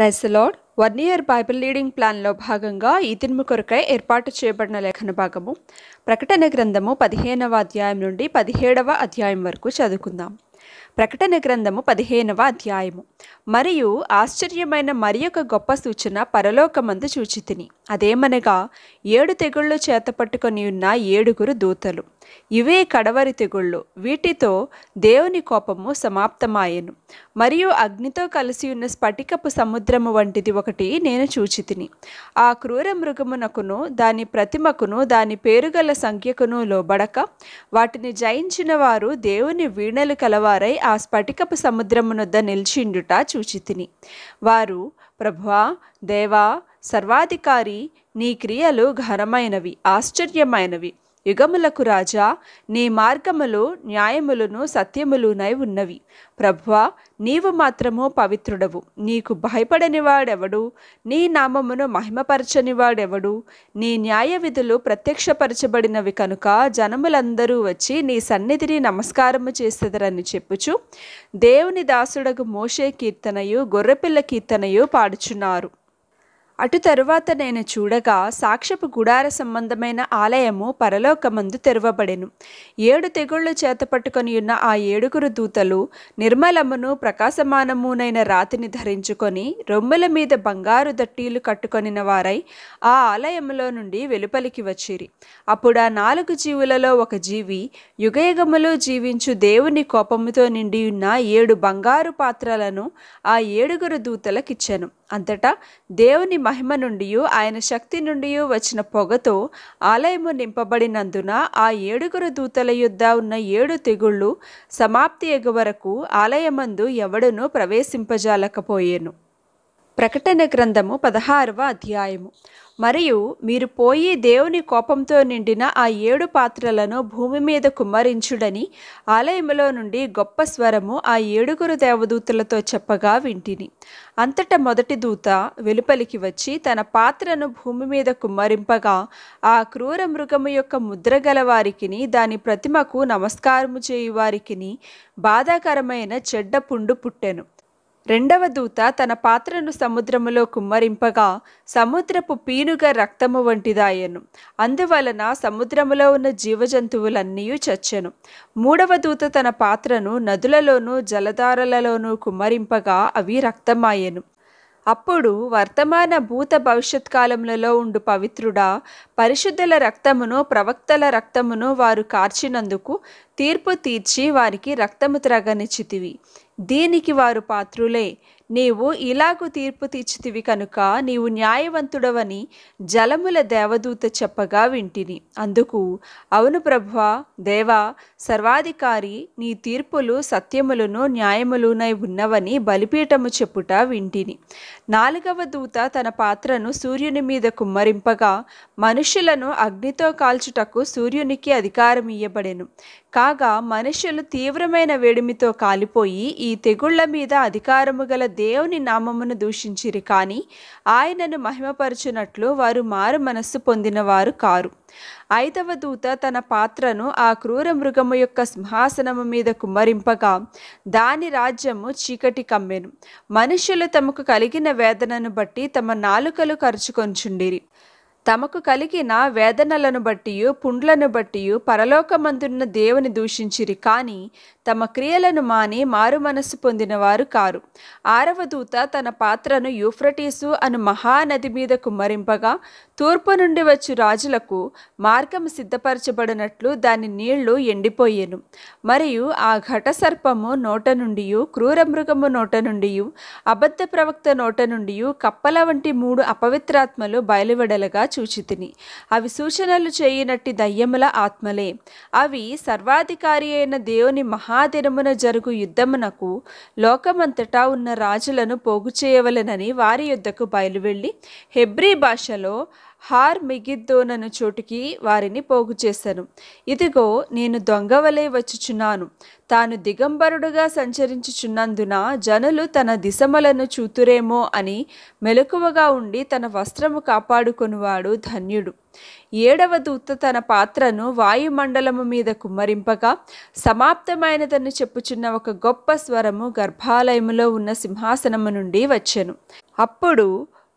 ప్రైస్లోడ్ one year Bible reading ప్లాన్లో భాగంగా ఈ దినము కొరకై ఏర్పాటు చేయబడిన లేఖన భాగము ప్రకటన గ్రంథము పదిహేనవ అధ్యాయం నుండి పదిహేడవ అధ్యాయం వరకు చదువుకుందాం ప్రకటన గ్రంథము పదిహేనవ అధ్యాయము మరియు ఆశ్చర్యమైన మరి యొక్క గొప్ప సూచన పరలోకమందు చూచితిని అదేమనగా ఏడు తెగుళ్ళు చేత పట్టుకొని ఉన్న ఏడుగురు దూతలు ఇవే కడవరి తెగుళ్ళు వీటితో దేవుని కోపము సమాప్తమాయెను మరియు అగ్నితో కలిసి ఉన్న స్ఫటికపు సముద్రము వంటిది ఒకటి నేను చూచితిని ఆ క్రూర మృగమునకును దాని ప్రతిమకును దాని పేరుగల సంఖ్యకును లోబడక వాటిని జయించిన వారు దేవుని వీణలు కలవారు వారై ఆ స్ఫటికపు సముద్రమునొద్ద నిలిచిండుట చూచితిని వారు ప్రభువా దేవా సర్వాధికారి నీ క్రియలు ఘనమైనవి ఆశ్చర్యమైనవి యుగములకు రాజా నీ మార్గములు న్యాయములను సత్యములునై ఉన్నవి ప్రభ్వా నీవు మాత్రము పవిత్రుడవు నీకు భయపడనివాడెవడు నీ నామమును మహిమపరచనివాడెవడు నీ న్యాయ విధులు ప్రత్యక్షపరచబడినవి కనుక జనములందరూ వచ్చి నీ సన్నిధిని నమస్కారము చేసేదరని చెప్పుచు దేవుని దాసుడకు మోషే కీర్తనయు గొర్రెపిల్ల కీర్తనయు పాడుచున్నారు అటు తరువాత నేను చూడగా సాక్షపు గుడార సంబంధమైన ఆలయము పరలోకమందు తెరవబడెను ఏడు తెగుళ్ళు చేత పట్టుకొని ఉన్న ఆ ఏడుగురు దూతలు నిర్మలమును ప్రకాశమానమునైన రాతిని ధరించుకొని రొమ్ముల మీద బంగారు దట్టీలు కట్టుకొనిన వారై ఆ ఆలయములో నుండి వెలుపలికి వచ్చిరి అప్పుడు ఆ నాలుగు జీవులలో ఒక జీవి యుగయుగములో జీవించు దేవుని కోపముతో నిండి ఉన్న ఏడు బంగారు పాత్రలను ఆ ఏడుగురు దూతలకిచ్చాను అంతటా దేవుని మహిమ నుండి ఆయన శక్తి నుండి వచ్చిన పొగతో ఆలయము నింపబడినందున ఆ ఏడుగురు దూతల యుద్ధ ఉన్న ఏడు తెగుళ్ళు సమాప్తి ఎగువరకు ఆలయమందు ఎవడునూ ప్రవేశింపజాలకపోయేను ప్రకటన గ్రంథము పదహారవ అధ్యాయము మరియు మీరు పోయి దేవుని కోపంతో నిండిన ఆ ఏడు పాత్రలను భూమి మీద కుమ్మరించుడని ఆలయంలో నుండి గొప్ప స్వరము ఆ ఏడుగురు దేవదూతలతో చెప్పగా వింటిని అంతట మొదటి దూత వెలుపలికి వచ్చి తన పాత్రను భూమి మీద కుమ్మరింపగా ఆ క్రూర మృగము యొక్క ముద్ర వారికిని దాని ప్రతిమకు నమస్కారము చేయువారికిని బాధాకరమైన చెడ్డ పుండు పుట్టెను రెండవ దూత తన పాత్రను సముద్రములో కుమ్మరింపగా సముద్రపు పీనుగ రక్తము వంటిదాయను అందువలన సముద్రములో ఉన్న జీవజంతువులన్నీ చచ్చెను మూడవ దూత తన పాత్రను నదులలోనూ జలధారలలోనూ కుమ్మరింపగా అవి రక్తమాయెను అప్పుడు వర్తమాన భూత భవిష్యత్ కాలములలో ఉండు పవిత్రుడా పరిశుద్ధుల రక్తమును ప్రవక్తల రక్తమును వారు కార్చినందుకు తీర్పు తీర్చి వారికి రక్తము త్రగనిచ్చితివి దీనికి వారు పాత్రులే నీవు ఇలాగు తీర్పు తీర్చితివి కనుక నీవు న్యాయవంతుడవని జలముల దేవదూత చెప్పగా వింటిని అందుకు అవును ప్రభువ దేవా సర్వాధికారి నీ తీర్పులు సత్యములను న్యాయములునై ఉన్నవని బలిపీఠము చెప్పుట వింటిని నాలుగవ దూత తన పాత్రను సూర్యుని మీద కుమ్మరింపగా మనుషులను అగ్నితో కాల్చుటకు సూర్యునికి అధికారం ఇయ్యబడెను కాగా మనుషులు తీవ్రమైన వేడిమితో కాలిపోయి ఈ తెగుళ్ల మీద అధికారము గల దేవుని నామమును దూషించిరి కానీ ఆయనను మహిమపరచునట్లు వారు మారు మనస్సు పొందినవారు కారు ఐదవ దూత తన పాత్రను ఆ క్రూర మృగము యొక్క సింహాసనము మీద కుమ్మరింపగా దాని రాజ్యము చీకటి కమ్మెను మనుషులు తమకు కలిగిన వేదనను బట్టి తమ నాలుకలు ఖర్చుకొంచుండిరి తమకు కలిగిన వేదనలను బట్టియు పుండ్లను బట్టియు పరలోకమందున్న దేవుని దూషించిరి కాని తమ క్రియలను మాని మారు మనస్సు పొందినవారు కారు ఆరవ దూత తన పాత్రను యూఫ్రటీసు అను మహానది మీద మరింపగా తూర్పు నుండి వచ్చు రాజులకు మార్గం సిద్ధపరచబడినట్లు దాని నీళ్లు ఎండిపోయేను మరియు ఆ ఘట సర్పము నోట నుండి క్రూర మృగము నోట నుండి అబద్ధ ప్రవక్త నోట నుండి కప్పల వంటి మూడు అపవిత్రాత్మలు బయలువెడలగా చూచితిని అవి సూచనలు చేయనట్టి దయ్యముల ఆత్మలే అవి సర్వాధికారి అయిన దేవుని మహాదినమున జరుగు యుద్ధమునకు లోకమంతటా ఉన్న రాజులను పోగు చేయవలెనని వారి యుద్ధకు బయలువెళ్ళి హెబ్రీ భాషలో హార్ మిగిద్దోనను చోటుకి వారిని పోగు చేశాను ఇదిగో నేను దొంగవలే వచ్చుచున్నాను తాను దిగంబరుడుగా సంచరించుచున్నందున జనులు తన దిశమలను చూతురేమో అని మెలకువగా ఉండి తన వస్త్రము కాపాడుకొనివాడు ధన్యుడు ఏడవ దూత తన పాత్రను వాయుమండలము మీద కుమ్మరింపగా సమాప్తమైనదని చెప్పుచున్న ఒక గొప్ప స్వరము గర్భాలయములో ఉన్న సింహాసనము నుండి వచ్చెను అప్పుడు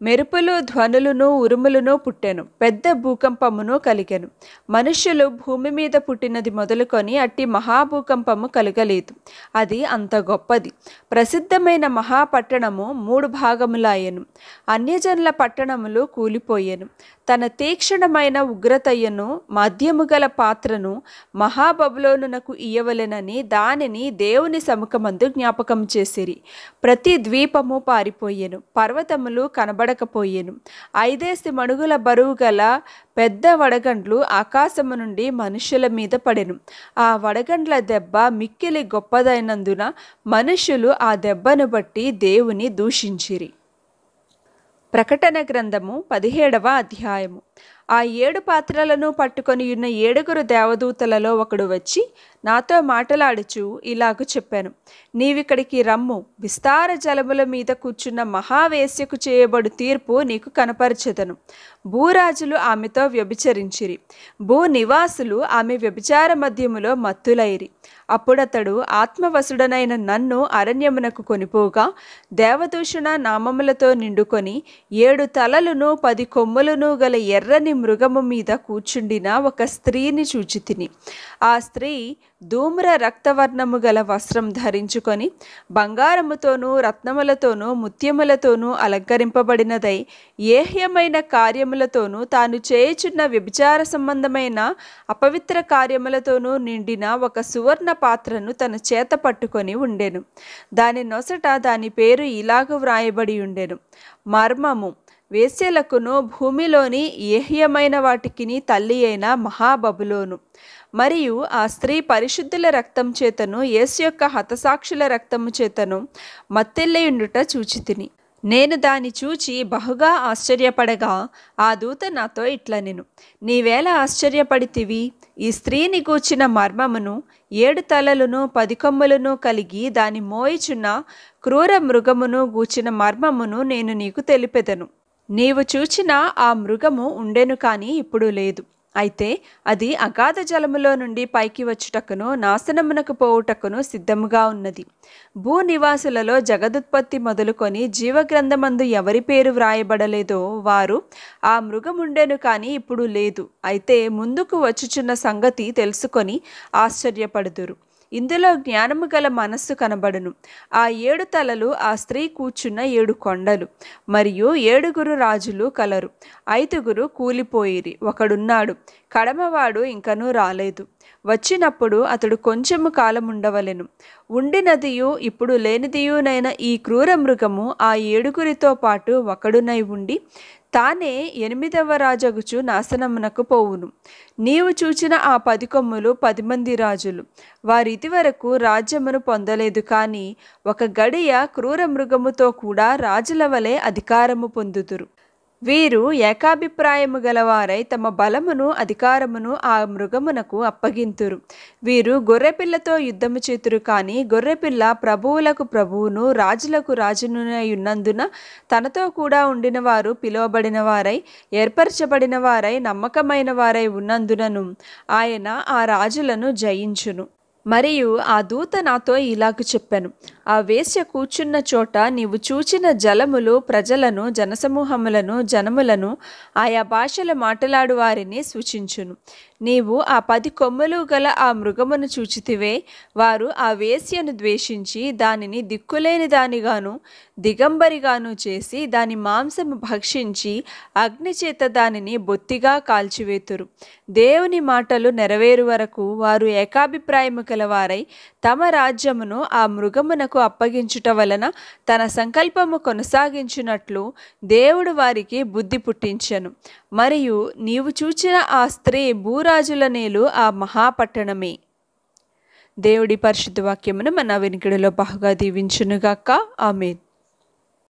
మెరుపులు ధ్వనులను ఉరుములను పుట్టెను పెద్ద భూకంపమును కలిగెను మనుష్యులు భూమి మీద పుట్టినది మొదలుకొని అట్టి మహాభూకంపము కలగలేదు అది అంత గొప్పది ప్రసిద్ధమైన మహాపట్టణము మూడు భాగములాయెను అన్యజనుల పట్టణములు కూలిపోయాను తన తీక్షణమైన ఉగ్రతయ్యను మద్యము గల పాత్రను మహాబబులోనునకు ఇయ్యవలెనని దానిని దేవుని సముఖమందు జ్ఞాపకం చేసిరి ప్రతి ద్వీపము పారిపోయెను పర్వతములు కనబడకపోయెను ఐదేసి మణుగుల బరువు గల పెద్ద వడగండ్లు ఆకాశము నుండి మనుషుల మీద పడెను ఆ వడగండ్ల దెబ్బ మిక్కిలి గొప్పదైనందున మనుషులు ఆ దెబ్బను బట్టి దేవుని దూషించిరి ప్రకటన గ్రంథము పదిహేడవ అధ్యాయము ఆ ఏడు పాత్రలను పట్టుకొని ఉన్న ఏడుగురు దేవదూతలలో ఒకడు వచ్చి నాతో మాటలాడుచు ఇలాగ చెప్పాను నీవిక్కడికి రమ్ము విస్తార జలముల మీద కూర్చున్న మహావేశ్యకు చేయబడు తీర్పు నీకు కనపరచెదను భూరాజులు ఆమెతో వ్యభిచరించిరి భూ నివాసులు ఆమె వ్యభిచార మధ్యములో మత్తులైరి అప్పుడతడు ఆత్మవసుడనైన నన్ను అరణ్యమునకు కొనిపోగా దేవదూషణ నామములతో నిండుకొని ఏడు తలలను పది కొమ్ములను గల ఎర్రని మృగము మీద కూర్చుండిన ఒక స్త్రీని చూచి తిని ఆ స్త్రీ ధూమ్ర రక్తవర్ణము గల వస్త్రం ధరించుకొని బంగారముతోనూ రత్నములతోనూ ముత్యములతోనూ అలంకరింపబడినదై ఏహ్యమైన కార్యములతోనూ తాను చేయుచున్న వ్యభిచార సంబంధమైన అపవిత్ర కార్యములతోనూ నిండిన ఒక సువర్ణ పాత్రను తన చేత పట్టుకొని ఉండెను దాని నొసట దాని పేరు ఇలాగ వ్రాయబడి ఉండెను మర్మము వేసెలకును భూమిలోని ఏహ్యమైన వాటికిని తల్లి అయిన మహాబబులోను మరియు ఆ స్త్రీ పరిశుద్ధుల రక్తం చేతను యేసు యొక్క హతసాక్షుల రక్తము చేతను మత్తెల్లయుండుట చూచితిని నేను దాని చూచి బహుగా ఆశ్చర్యపడగా ఆ దూత నాతో ఇట్ల నేను నీవేళ ఆశ్చర్యపడితివి ఈ స్త్రీని కూర్చిన మర్మమును ఏడు తలలను పది కొమ్మలను కలిగి దాని మోయిచున్న క్రూర మృగమును గూచిన మర్మమును నేను నీకు తెలిపెదను నీవు చూచిన ఆ మృగము ఉండెను కానీ ఇప్పుడు లేదు అయితే అది అగాధ జలములో నుండి పైకి వచ్చుటకును నాశనమునకు పోవుటకును సిద్ధముగా ఉన్నది భూ నివాసులలో జగదుత్పత్తి మొదలుకొని జీవగ్రంథమందు ఎవరి పేరు వ్రాయబడలేదో వారు ఆ మృగముండెను కానీ ఇప్పుడు లేదు అయితే ముందుకు వచ్చుచున్న సంగతి తెలుసుకొని ఆశ్చర్యపడుదురు ఇందులో జ్ఞానము గల మనస్సు కనబడును ఆ ఏడు తలలు ఆ స్త్రీ కూర్చున్న ఏడు కొండలు మరియు ఏడుగురు రాజులు కలరు ఐదుగురు కూలిపోయిరి ఒకడున్నాడు కడమవాడు ఇంకనూ రాలేదు వచ్చినప్పుడు అతడు కొంచెము కాలం ఉండవలెను ఉండినదియు ఇప్పుడు లేనిదియునైన ఈ క్రూర మృగము ఆ ఏడుగురితో పాటు ఒకడునై ఉండి తానే ఎనిమిదవ రాజగుచు నాశనమునకు పోవును నీవు చూచిన ఆ పది కొమ్ములు పది మంది రాజులు వారిది వరకు రాజ్యమును పొందలేదు కానీ ఒక గడియ క్రూర మృగముతో కూడా రాజుల వలె అధికారము పొందుదురు వీరు ఏకాభిప్రాయము గలవారై తమ బలమును అధికారమును ఆ మృగమునకు అప్పగింతురు వీరు గొర్రెపిల్లతో యుద్ధము చేతురు కానీ గొర్రెపిల్ల ప్రభువులకు ప్రభువును రాజులకు రాజునున్నందున తనతో కూడా ఉండిన వారు పిలువబడిన వారై ఏర్పరచబడిన వారై నమ్మకమైన వారై ఉన్నందునను ఆయన ఆ రాజులను జయించును మరియు ఆ దూత నాతో ఇలాగ చెప్పాను ఆ వేశ్య కూర్చున్న చోట నీవు చూచిన జలములు ప్రజలను జనసమూహములను జనములను ఆయా భాషల మాట్లాడు వారిని సూచించును నీవు ఆ పది కొమ్ములు గల ఆ మృగమును చూచితివే వారు ఆ వేశ్యను ద్వేషించి దానిని దిక్కులేని దానిగాను దిగంబరిగాను చేసి దాని మాంసము భక్షించి అగ్నిచేత దానిని బొత్తిగా కాల్చివేతురు దేవుని మాటలు నెరవేరు వరకు వారు ఏకాభిప్రాయము కలవారై తమ రాజ్యమును ఆ మృగమునకు అప్పగించుట వలన తన సంకల్పము కొనసాగించినట్లు దేవుడు వారికి బుద్ధి పుట్టించెను మరియు నీవు చూచిన ఆ స్త్రీ భూరాజుల నీలు ఆ మహాపట్టణమే దేవుడి పరిశుద్ధ వాక్యమును మన వెనుకడిలో బాగా దీవించునుగాక ఆమె